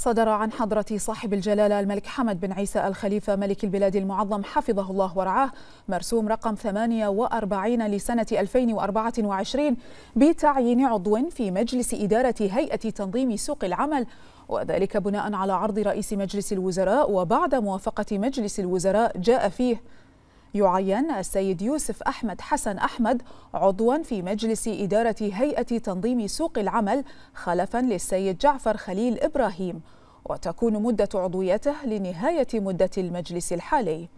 صدر عن حضرة صاحب الجلالة الملك حمد بن عيسى الخليفة ملك البلاد المعظم حفظه الله ورعاه مرسوم رقم 48 لسنة 2024 بتعيين عضو في مجلس إدارة هيئة تنظيم سوق العمل وذلك بناء على عرض رئيس مجلس الوزراء وبعد موافقة مجلس الوزراء جاء فيه يعين السيد يوسف أحمد حسن أحمد عضوا في مجلس إدارة هيئة تنظيم سوق العمل خلفا للسيد جعفر خليل إبراهيم وتكون مدة عضويته لنهاية مدة المجلس الحالي